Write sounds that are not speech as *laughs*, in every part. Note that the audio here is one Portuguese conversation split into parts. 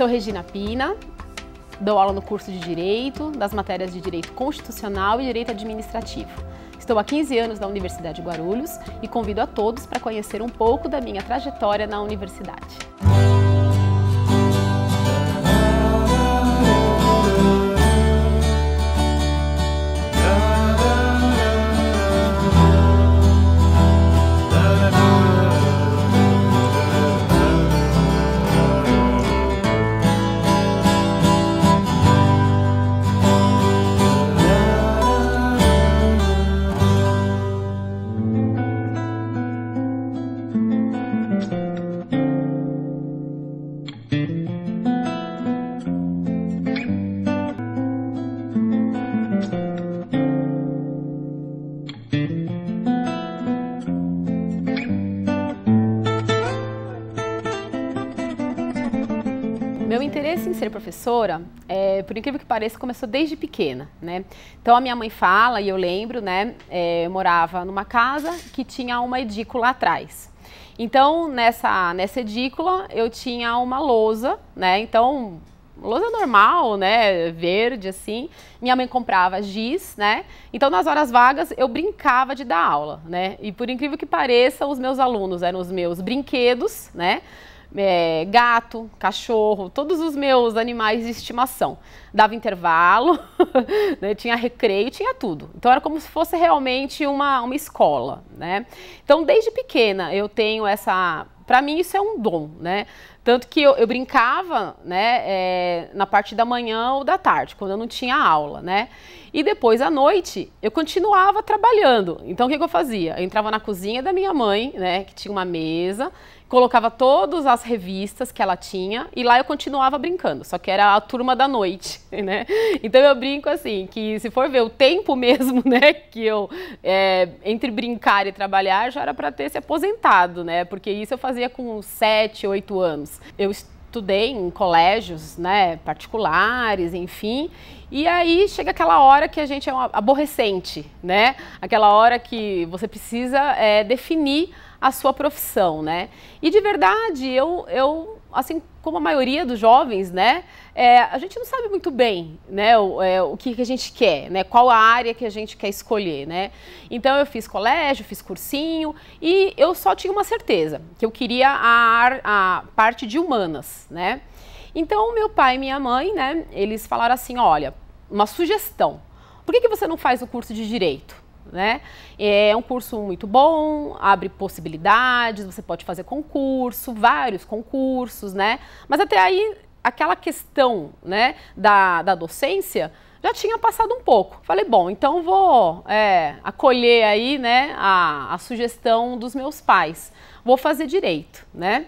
Sou Regina Pina, dou aula no curso de Direito, das matérias de Direito Constitucional e Direito Administrativo. Estou há 15 anos na Universidade de Guarulhos e convido a todos para conhecer um pouco da minha trajetória na universidade. ser professora, é, por incrível que pareça, começou desde pequena, né? Então a minha mãe fala, e eu lembro, né? É, eu morava numa casa que tinha uma edícula atrás. Então nessa, nessa edícula eu tinha uma lousa, né? Então lousa normal, né, verde assim. Minha mãe comprava giz, né? Então nas horas vagas eu brincava de dar aula, né? E por incrível que pareça, os meus alunos eram os meus brinquedos, né? é, gato, cachorro, todos os meus animais de estimação. Dava intervalo, *laughs* né, tinha recreio, tinha tudo. Então era como se fosse realmente uma, uma escola, né? Então desde pequena eu tenho essa para mim isso é um dom, né? Tanto que eu, eu brincava, né, é, na parte da manhã ou da tarde, quando eu não tinha aula, né? E depois, à noite, eu continuava trabalhando. Então, o que, que eu fazia? Eu entrava na cozinha da minha mãe, né, que tinha uma mesa, colocava todas as revistas que ela tinha e lá eu continuava brincando, só que era a turma da noite, *laughs* né? Então eu brinco assim, que se for ver o tempo *laughs* mesmo, né, que eu, é, entre brincar e trabalhar, já era para ter se aposentado, né? Porque isso eu fazia com 7, 8 anos. Eu estudei em colégios né, particulares, enfim. E aí chega aquela hora que a gente é um aborrecente, né? Aquela hora que você precisa é, definir a sua profissão, né? E de verdade, eu, eu assim como a maioria dos jovens, né, é, a gente não sabe muito bem, né, o, é, o que, que, a gente quer, né, qual a área que a gente quer escolher, né. Então eu fiz colégio, fiz cursinho e eu só tinha uma certeza que eu queria a, a parte de humanas, né. Então meu pai e minha mãe, né, eles falaram assim, olha, uma sugestão, por que, que você não faz o curso de direito? Né? É um curso muito bom, abre possibilidades, você pode fazer concurso, vários concursos, né? Mas até aí, aquela questão né, da, da docência já tinha passado um pouco. Falei, bom, então vou é, acolher aí né, a, a sugestão dos meus pais. Vou fazer direito, né?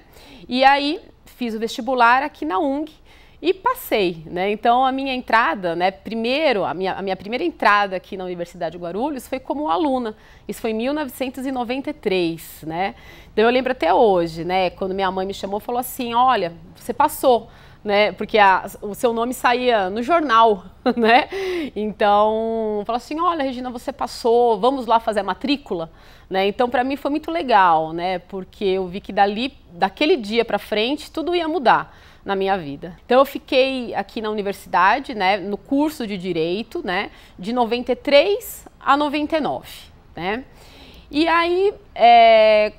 E aí fiz o vestibular aqui na UNG, e passei, né? Então a minha entrada, né, primeiro, a minha, a minha primeira entrada aqui na Universidade de Guarulhos foi como aluna. Isso foi em 1993, né? Então eu lembro até hoje, né, quando minha mãe me chamou, falou assim: "Olha, você passou" né? Porque a, o seu nome saía no jornal, *laughs* né? Então, fala assim: olha, Regina, você passou, vamos lá fazer a matrícula, né? Então, para mim foi muito legal, né? Porque eu vi que dali, daquele dia para frente, tudo ia mudar na minha vida. Então eu fiquei aqui na universidade, né, no curso de direito, né, de 93 a 99, né? E aí, é,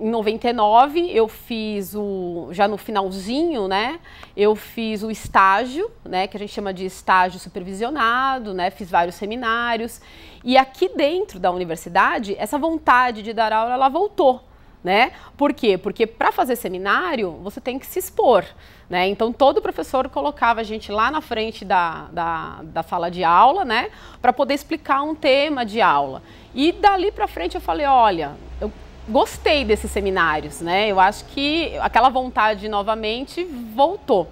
em 99 eu fiz o já no finalzinho, né? Eu fiz o estágio, né, que a gente chama de estágio supervisionado, né? Fiz vários seminários e aqui dentro da universidade essa vontade de dar aula ela voltou, né? Por quê? Porque para fazer seminário você tem que se expor, né? Então todo professor colocava a gente lá na frente da, da, da sala de aula, né? Para poder explicar um tema de aula. E dali para frente eu falei, olha, gostei desses seminários, né? Eu acho que aquela vontade novamente voltou.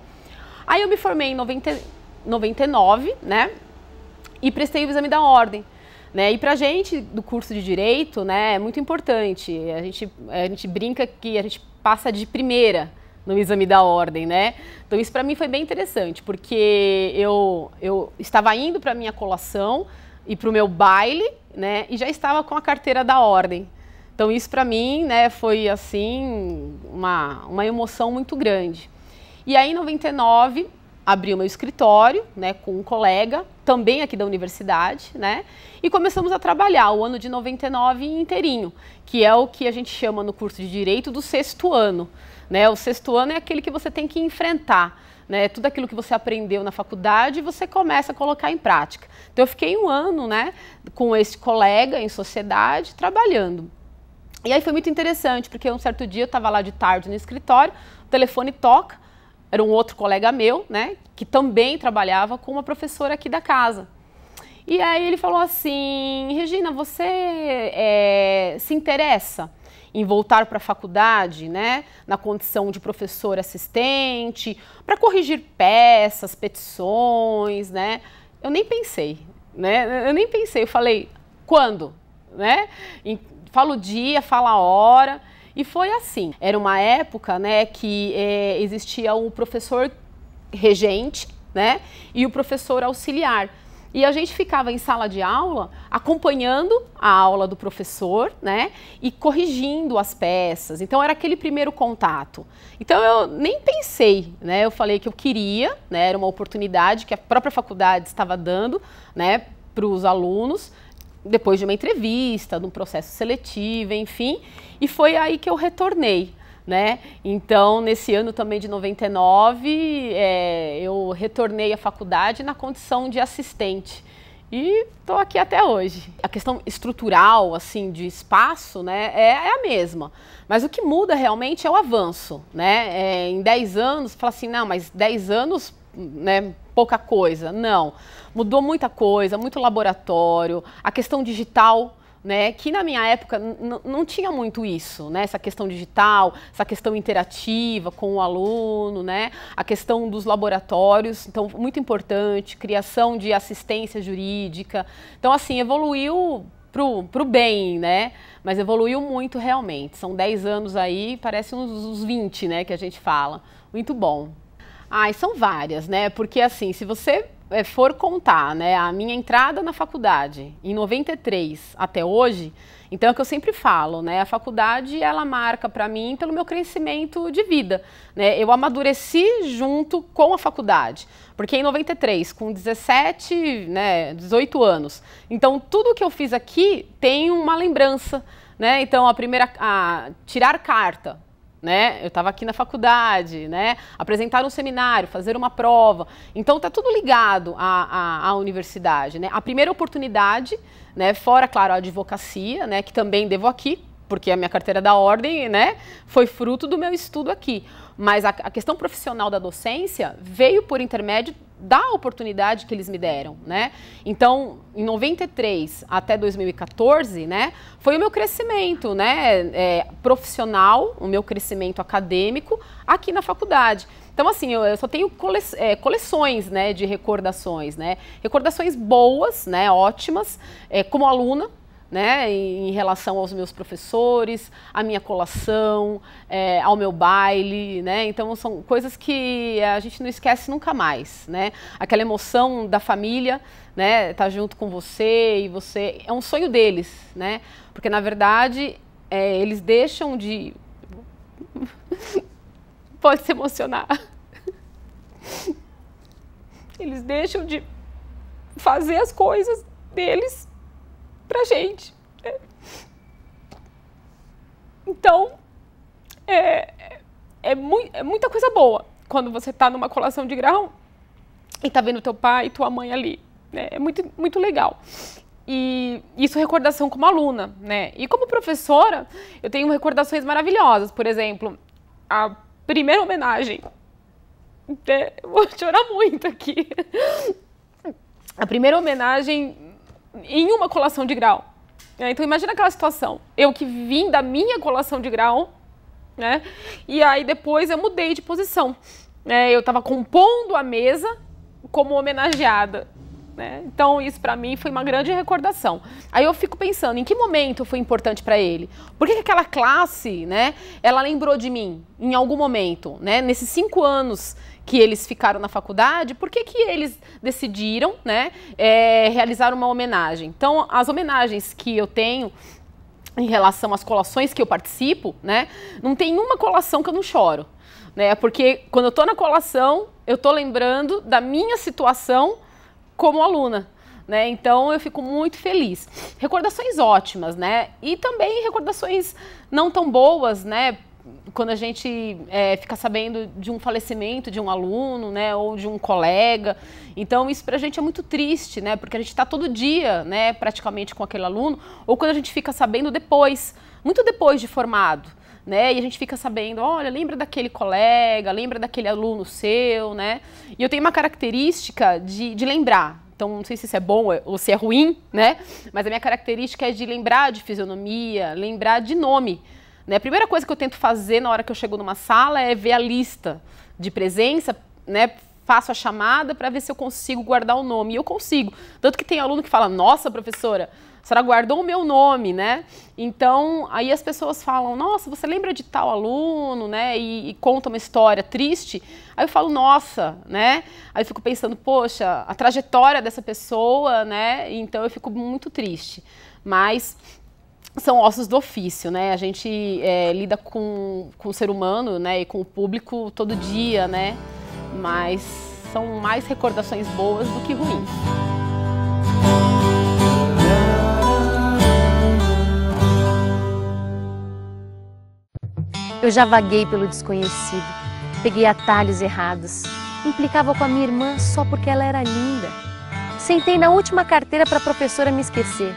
Aí eu me formei em 90, 99, né? E prestei o exame da ordem. Né? E para a gente do curso de direito, né, é muito importante. A gente, a gente brinca que a gente passa de primeira no exame da ordem, né? Então isso para mim foi bem interessante, porque eu, eu estava indo para minha colação e para o meu baile, né? E já estava com a carteira da ordem. Então isso para mim, né, foi assim uma, uma emoção muito grande. E aí em 99 abri o meu escritório, né, com um colega, também aqui da universidade, né, e começamos a trabalhar o ano de 99 inteirinho, que é o que a gente chama no curso de direito do sexto ano, né? O sexto ano é aquele que você tem que enfrentar, né? Tudo aquilo que você aprendeu na faculdade, você começa a colocar em prática. Então eu fiquei um ano, né, com esse colega em sociedade trabalhando. E aí foi muito interessante, porque um certo dia eu estava lá de tarde no escritório, o telefone toca, era um outro colega meu, né, que também trabalhava com uma professora aqui da casa. E aí ele falou assim, Regina, você é, se interessa em voltar para a faculdade, né, na condição de professor assistente, para corrigir peças, petições, né? Eu nem pensei, né? Eu nem pensei, eu falei, quando? Né? Fala o dia, fala a hora. E foi assim. Era uma época, né, que é, existia o professor regente, né, e o professor auxiliar. E a gente ficava em sala de aula acompanhando a aula do professor, né? E corrigindo as peças. Então era aquele primeiro contato. Então eu nem pensei, né? Eu falei que eu queria, né? Era uma oportunidade que a própria faculdade estava dando, né? Para os alunos depois de uma entrevista, num processo seletivo, enfim. E foi aí que eu retornei. Né? Então, nesse ano também de 99, é, eu retornei à faculdade na condição de assistente e estou aqui até hoje. A questão estrutural, assim, de espaço, né, é, é, a mesma. Mas o que muda realmente é o avanço, né? É, em 10 anos, fala assim, não, mas 10 anos, né, pouca coisa. Não. Mudou muita coisa, muito laboratório, a questão digital. Né, que na minha época não tinha muito isso, né, essa questão digital, essa questão interativa com o aluno, né, a questão dos laboratórios, então muito importante, criação de assistência jurídica, então assim evoluiu para o bem, né? Mas evoluiu muito realmente. São 10 anos aí, parece uns, uns 20, né, que a gente fala. Muito bom. Ah, são várias, né? Porque assim, se você eh, for contar, né, a minha entrada na faculdade em 93 até hoje, então é o que eu sempre falo, né? A faculdade ela marca para mim pelo meu crescimento de vida, né? Eu amadureci junto com a faculdade, porque em 93, com 17, né, 18 anos. Então tudo que eu fiz aqui tem uma lembrança né? Então, a primeira, a tirar carta, né? Eu estava aqui na faculdade, né? Apresentar um seminário, fazer uma prova. Então tá tudo ligado à, à, à universidade, né? A primeira oportunidade, né? Fora, claro, a advocacia, né? Que também devo aqui, porque a minha carteira é da ordem, né? Foi fruto do meu estudo aqui. Mas a, a questão profissional da docência veio por intermédio da oportunidade que eles me deram, né? Então, em 93 até 2014, né, foi o meu crescimento, né, é, profissional, o meu crescimento acadêmico aqui na faculdade. Então, assim, eu, eu só tenho cole, é, coleções, né, de recordações, né, recordações boas, né, ótimas, é, como aluna, né, em, relação aos meus professores, à minha colação, é, ao meu baile, né? Então são coisas que a gente não esquece nunca mais, né? Aquela emoção da família, né, tá junto com você e você é um sonho deles, né? Porque na verdade é, eles deixam de *laughs* pode se emocionar. *laughs* Eles deixam de fazer as coisas deles pra gente. É. Então, é, é, mu é muita coisa boa quando você está numa colação de grau e tá vendo teu pai e tua mãe ali. Né? É muito, muito legal. E isso é recordação como aluna, né? E como professora, eu tenho recordações maravilhosas. Por exemplo, a primeira homenagem. Né? vou chorar muito aqui. A primeira homenagem em uma colação de grau. Né? Então imagina aquela situação. Eu que vim da minha colação de grau, né? E aí depois eu mudei de posição. Né? Eu estava compondo a mesa como homenageada. Né? Então isso para mim foi uma grande recordação. Aí eu fico pensando em que momento foi importante para ele? Por que, que, aquela classe, né? Ela lembrou de mim em algum momento, né? Nesses cinco anos que eles ficaram na faculdade, por que, que eles decidiram né, é, realizar uma homenagem? Então, as homenagens que eu tenho em relação às colações que eu participo, né, não tem uma colação que eu não choro. Né, porque quando eu estou na colação, eu estou lembrando da minha situação como aluna, né? Então eu fico muito feliz. Recordações ótimas, né? E também recordações não tão boas, né? quando a gente é, fica sabendo de um falecimento de um aluno, né, ou de um colega. Então isso para a gente é muito triste, né, porque a gente está todo dia, né, praticamente com aquele aluno, ou quando a gente fica sabendo depois, muito depois de formado, né, e a gente fica sabendo, olha, lembra daquele colega, lembra daquele aluno seu, né. E eu tenho uma característica de, de lembrar, então, não sei se isso é bom ou se é ruim, né? Mas a minha característica é de lembrar de fisionomia, lembrar de nome. Né? A primeira coisa que eu tento fazer na hora que eu chego numa sala é ver a lista de presença, né? faço a chamada para ver se eu consigo guardar o nome. E eu consigo. Tanto que tem aluno que fala, nossa, professora, a senhora guardou o meu nome, né? Então, aí as pessoas falam, nossa, você lembra de tal aluno, né? E, e conta uma história triste. Aí eu falo, nossa, né? Aí eu fico pensando, poxa, a trajetória dessa pessoa, né? Então eu fico muito triste. Mas são ossos do ofício, né? A gente é, lida com, com o ser humano, né? E com o público todo dia, né? Mas são mais recordações boas do que ruins. Eu já vaguei pelo desconhecido, peguei atalhos errados, implicava com a minha irmã só porque ela era linda. Sentei na última carteira para a professora me esquecer.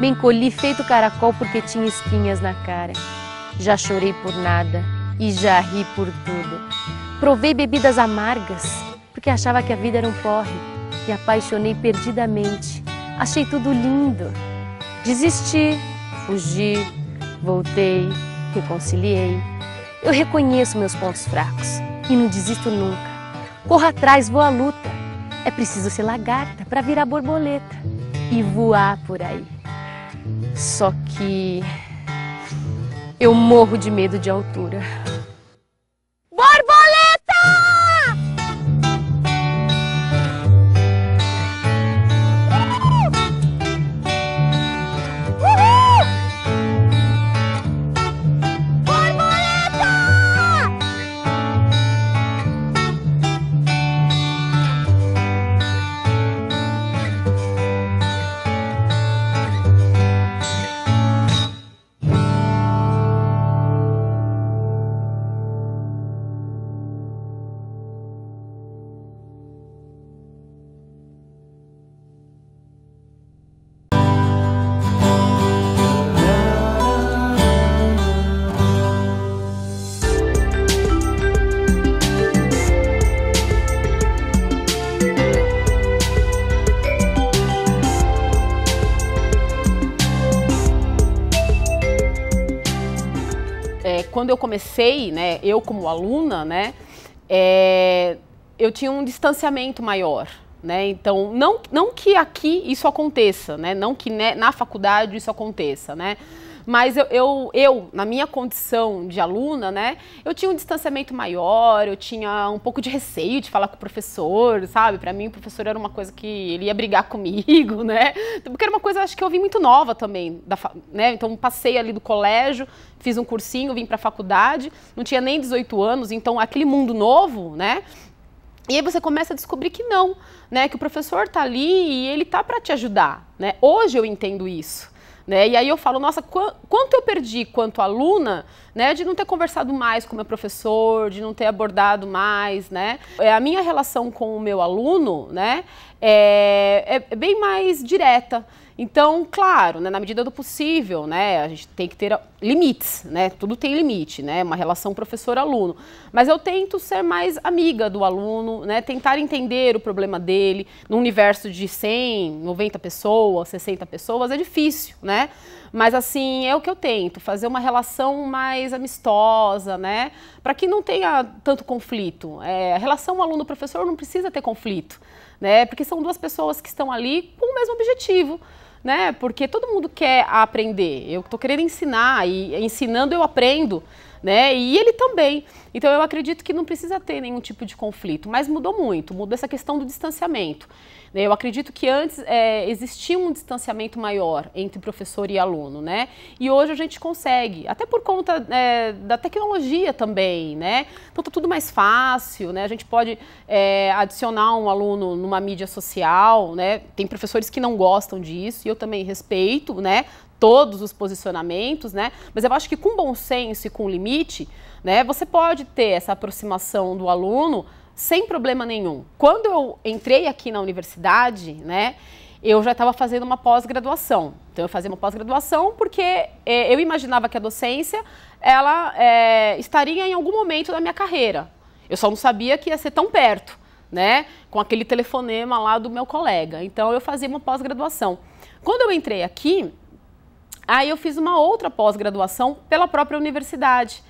Me encolhi feito caracol porque tinha espinhas na cara. Já chorei por nada e já ri por tudo. Provei bebidas amargas porque achava que a vida era um porre. Me apaixonei perdidamente. Achei tudo lindo. Desisti, fugi, voltei, reconciliei. Eu reconheço meus pontos fracos e não desisto nunca. Corra atrás, vou à luta. É preciso ser lagarta para virar borboleta e voar por aí. Só que eu morro de medo de altura. quando eu comecei, né, eu como aluna, né, é, eu tinha um distanciamento maior. Né? Então, não, não que aqui isso aconteça, né? não que né, na faculdade isso aconteça, né? Mas eu, eu, eu, na minha condição de aluna, né, eu tinha um distanciamento maior, eu tinha um pouco de receio de falar com o professor, sabe? Para mim, o professor era uma coisa que ele ia brigar *laughs* comigo, né? Porque era uma coisa, acho que eu vim muito nova também, da, né? Então, passei ali do colégio, fiz um cursinho, vim para a faculdade, não tinha nem 18 anos, então aquele mundo novo, né? E aí você começa a descobrir que não, né? Que o professor tá ali e ele tá para te ajudar, né? Hoje eu entendo isso. Né? E aí eu falo, nossa, qu quanto eu perdi quanto aluna, né, de não ter conversado mais com o meu professor, de não ter abordado mais, né? É, a minha relação com o meu aluno, né, é, é, é bem mais direta. Então, claro, né, na medida do possível, né, a gente tem que ter limites, né? Tudo tem limite, né? Uma relação professor-aluno. Mas eu tento ser mais amiga do aluno, né? Tentar entender o problema dele. Num universo de 100, 90 pessoas, 60 pessoas, é difícil, né? Mas assim, é o que eu tento, fazer uma relação mais amistosa, né? Para que não tenha tanto conflito. É, a relação aluno-professor não precisa ter conflito, né? Porque são duas pessoas que estão ali com o mesmo objetivo né? Porque todo mundo quer aprender. Eu estou querendo ensinar e ensinando eu aprendo, né? E ele também. Então eu acredito que não precisa ter nenhum tipo de conflito, mas mudou muito, mudou essa questão do distanciamento. Né, eu acredito que antes é, existia um distanciamento maior entre professor e aluno, né? E hoje a gente consegue, até por conta é, da tecnologia também, né? Então tá tudo mais fácil, né? A gente pode é, adicionar um aluno numa mídia social, né? Tem professores que não gostam disso e eu também respeito, né? todos os posicionamentos, né? Mas eu acho que com bom senso e com limite, né, você pode ter essa aproximação do aluno sem problema nenhum. Quando eu entrei aqui na universidade, né, eu já estava fazendo uma pós-graduação. Então eu fazia uma pós-graduação porque é, eu imaginava que a docência ela é, estaria em algum momento da minha carreira. Eu só não sabia que ia ser tão perto, né, com aquele telefonema lá do meu colega. Então eu fazia uma pós-graduação. Quando eu entrei aqui, aí eu fiz uma outra pós-graduação pela própria universidade.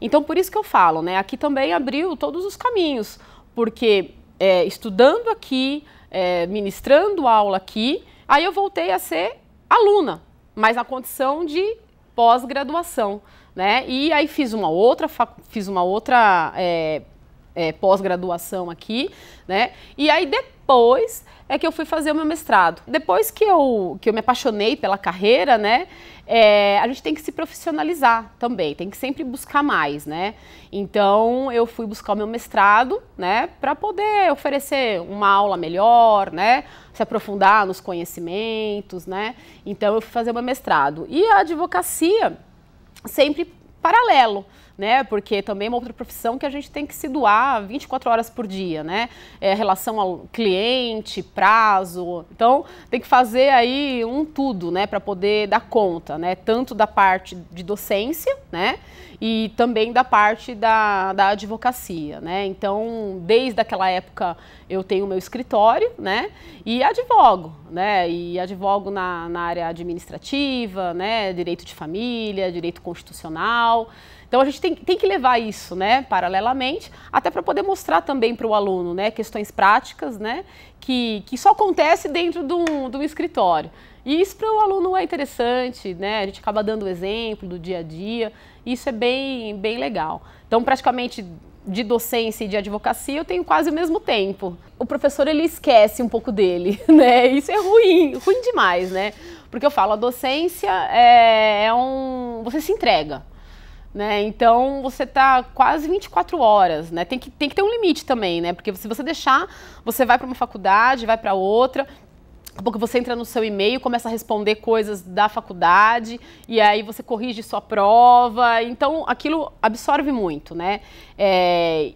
Então por isso que eu falo, né, aqui também abriu todos os caminhos porque é, estudando aqui, é, ministrando aula aqui, aí eu voltei a ser aluna, mas na condição de pós-graduação, né? E aí fiz uma outra, fiz uma outra é, é, pós-graduação aqui, né? E aí depois é que eu fui fazer o meu mestrado. Depois que eu, que eu me apaixonei pela carreira, né? É, a gente tem que se profissionalizar também, tem que sempre buscar mais, né? Então eu fui buscar o meu mestrado, né? Para poder oferecer uma aula melhor, né? Se aprofundar nos conhecimentos, né? Então eu fui fazer o meu mestrado. E a advocacia sempre paralelo né? Porque também é uma outra profissão que a gente tem que se doar 24 horas por dia, né? É, relação ao cliente, prazo. Então, tem que fazer aí um tudo, né? Para poder dar conta, né? Tanto da parte de docência, né? E também da parte da, da advocacia, né? Então, desde aquela época, eu tenho meu escritório, né? E advogo, né? E advogo na, na área administrativa, né? Direito de família, direito constitucional. Então a gente tem, tem que levar isso, né, paralelamente, até para poder mostrar também para o aluno, né, questões práticas, né, que, que só acontece dentro de um, de um escritório. E isso para o aluno é interessante, né? A gente acaba dando exemplo do dia a dia. Isso é bem, bem legal. Então, praticamente de docência e de advocacia, eu tenho quase o mesmo tempo. O professor ele esquece um pouco dele, *laughs* né? Isso é ruim, ruim demais, né? Porque eu falo, a docência é, é um. Você se entrega. Né? Então você tá quase 24 horas, né? Tem que, tem que ter um limite também, né? Porque se você deixar, você vai para uma faculdade, vai para outra, porque pouco você entra no seu e-mail, começa a responder coisas da faculdade, e aí você corrige sua prova. Então, aquilo absorve muito, né? É,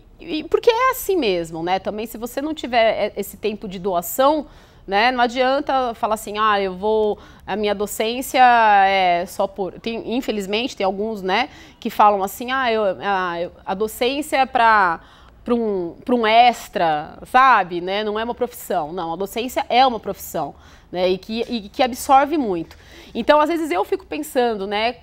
porque é assim mesmo, né? Também, se você não tiver é, esse tempo de doação, né? Não adianta falar assim, ah, eu vou a minha docência é só por. Tem, infelizmente, tem alguns né, que falam assim: ah, eu, a, a docência é para um, um extra, sabe? Né? Não é uma profissão. Não, a docência é uma profissão né? e, que, e que absorve muito. Então, às vezes eu fico pensando, né?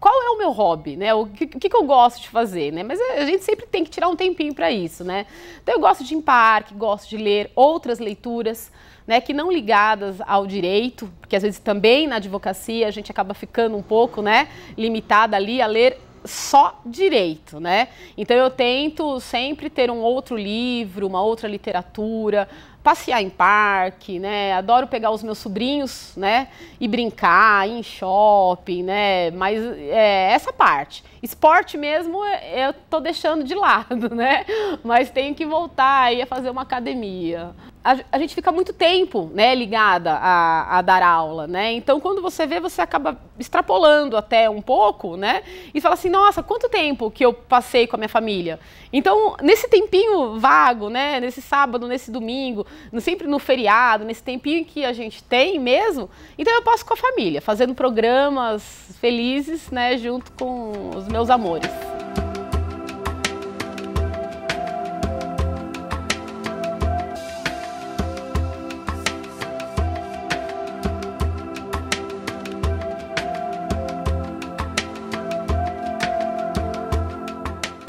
qual é o meu hobby, né? O que, que, eu gosto de fazer, né? Mas a gente sempre tem que tirar um tempinho para isso, né? Então eu gosto de ir em parque, gosto de ler outras leituras, né? Que não ligadas ao direito, porque às vezes também na advocacia a gente acaba ficando um pouco, né? Limitada ali a ler só direito, né? Então eu tento sempre ter um outro livro, uma outra literatura, passear em parque, né? Adoro pegar os meus sobrinhos, né? E brincar, ir em shopping, né? Mas é essa parte. Esporte mesmo é, eu tô deixando de lado, *laughs* né? Mas tenho que voltar aí a fazer uma academia. A, a gente fica muito tempo, né, ligada a, a, dar aula, né? Então, quando você vê, você acaba extrapolando até um pouco, né? E fala assim, nossa, quanto tempo que eu passei com a minha família? Então, nesse tempinho vago, né, nesse sábado, nesse domingo, no, sempre no feriado, nesse tempinho que a gente tem mesmo, então eu passo com a família, fazendo programas felizes, né, junto com os meus amores.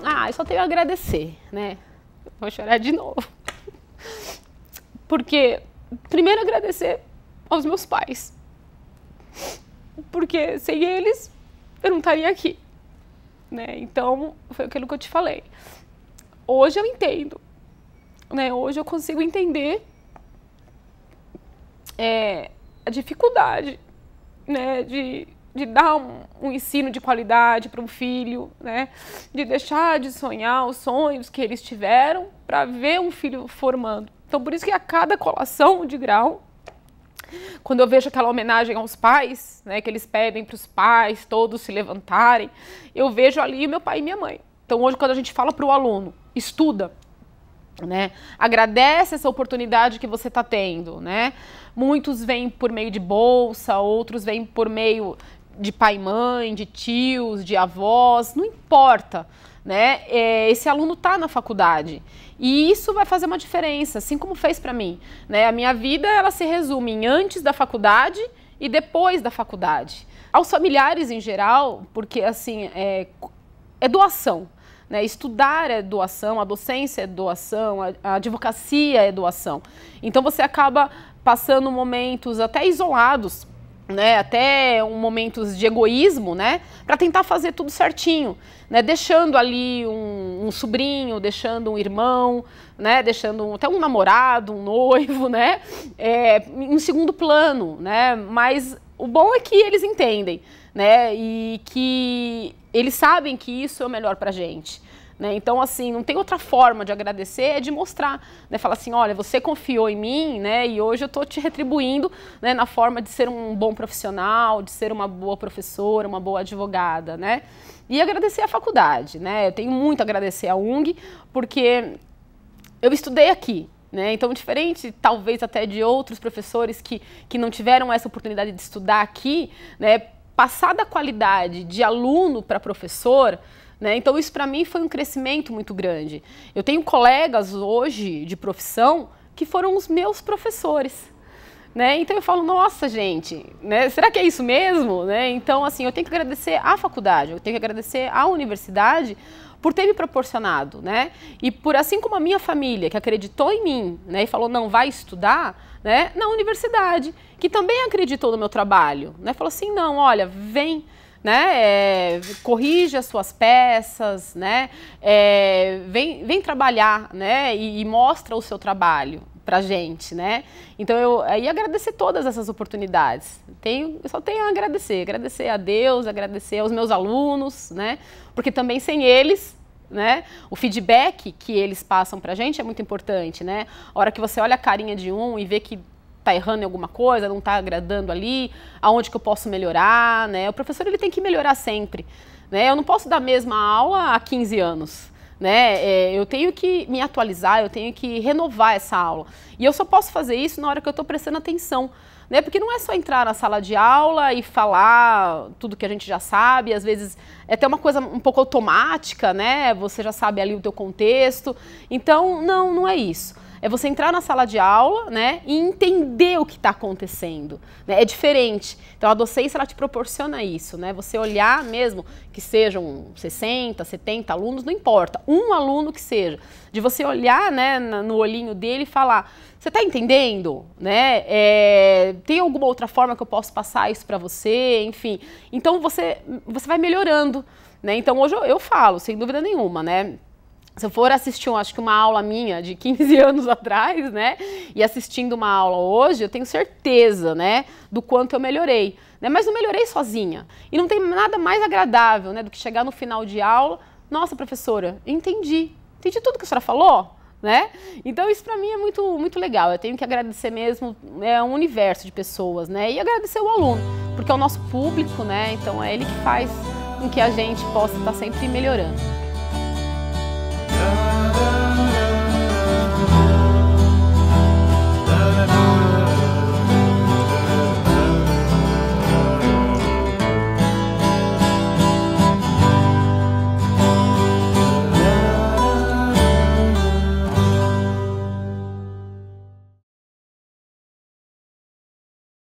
Ah, eu só tenho a agradecer, né? Vou chorar de novo. Porque, primeiro, agradecer aos meus pais. Porque sem eles, eu não estaria aqui. Né? Então, foi aquilo que eu te falei. Hoje eu entendo. Né? Hoje eu consigo entender é, a dificuldade né? de, de dar um, um ensino de qualidade para um filho, né? de deixar de sonhar os sonhos que eles tiveram para ver um filho formando. Então, por isso que a cada colação de grau quando eu vejo aquela homenagem aos pais, né, que eles pedem para os pais todos se levantarem, eu vejo ali meu pai e minha mãe. Então hoje quando a gente fala para o aluno, estuda, né? Agradece essa oportunidade que você está tendo, né? Muitos vêm por meio de bolsa, outros vêm por meio de pai e mãe, de tios, de avós, não importa né? É, esse aluno está na faculdade. E isso vai fazer uma diferença, assim como fez para mim. Né? A minha vida ela se resume em antes da faculdade e depois da faculdade. Aos familiares em geral, porque assim é, é doação. Né? Estudar é doação, a docência é doação, a advocacia é doação. Então você acaba passando momentos até isolados né, até um momentos de egoísmo, né, para tentar fazer tudo certinho, né, deixando ali um, um sobrinho, deixando um irmão, né, deixando até um namorado, um noivo, *laughs* né, é, em segundo plano, né, mas o bom é que eles entendem, né, e que eles sabem que isso é o melhor para gente. Né? Então, assim, não tem outra forma de agradecer, é de mostrar, né? Falar assim, olha, você confiou em mim, né? E hoje eu estou te retribuindo né? na forma de ser um bom profissional, de ser uma boa professora, uma boa advogada, né? E agradecer à faculdade, né? Eu tenho muito a agradecer à UNG, porque eu estudei aqui, né? Então, diferente talvez até de outros professores que, que não tiveram essa oportunidade de estudar aqui, né? passar da qualidade de aluno para professor, né? Então, isso para mim foi um crescimento muito grande. Eu tenho colegas hoje de profissão que foram os meus professores. Né? Então eu falo, nossa gente, né? será que é isso mesmo? Né? Então, assim, eu tenho que agradecer à faculdade, eu tenho que agradecer à universidade por ter me proporcionado, né? E por assim como a minha família, que acreditou em mim, né? E falou, não, vai estudar, né? Na universidade, que também acreditou no meu trabalho, né? Falou assim, não, olha, vem, né? É, corrige as suas peças, né? É, vem, vem trabalhar, né? E, e mostra o seu trabalho para gente, né? Então eu aí agradecer todas essas oportunidades. Tenho, eu só tenho a agradecer, agradecer a Deus, agradecer aos meus alunos, né? Porque também sem eles né? O feedback que eles passam para a gente é muito importante, né? A hora que você olha a carinha de um e vê que tá errando em alguma coisa, não tá agradando ali, aonde que eu posso melhorar, né? O professor ele tem que melhorar sempre, né? Eu não posso dar a mesma aula há 15 anos, né? É, eu tenho que me atualizar, eu tenho que renovar essa aula. E eu só posso fazer isso na hora que eu estou prestando atenção. Né? Porque não é só entrar na sala de aula e falar tudo que a gente já sabe, às vezes é até uma coisa um pouco automática, né? Você já sabe ali o teu contexto. Então, não, não é isso é você entrar na sala de aula, né, e entender o que está acontecendo. Né? É diferente. Então a docência ela te proporciona isso, né? Você olhar mesmo que sejam 60, 70 alunos, não importa, um aluno que seja, de você olhar, né, no olhinho dele e falar você está entendendo, né? É, tem alguma outra forma que eu posso passar isso para você, enfim. Então você você vai melhorando, né? Então hoje eu, eu falo, sem dúvida nenhuma, né? se eu for assistir, acho que uma aula minha de 15 *laughs* anos atrás, né, e assistindo uma aula hoje, eu tenho certeza, né, do quanto eu melhorei, né, mas não melhorei sozinha. E não tem nada mais agradável, né, do que chegar no final de aula, nossa, professora, entendi, entendi tudo que a senhora falou, né? Então isso para mim é muito, muito legal, eu tenho que agradecer mesmo, é um universo de pessoas, né, e agradecer o aluno, porque é o nosso público, né, então é ele que faz com que a gente possa estar tá sempre melhorando.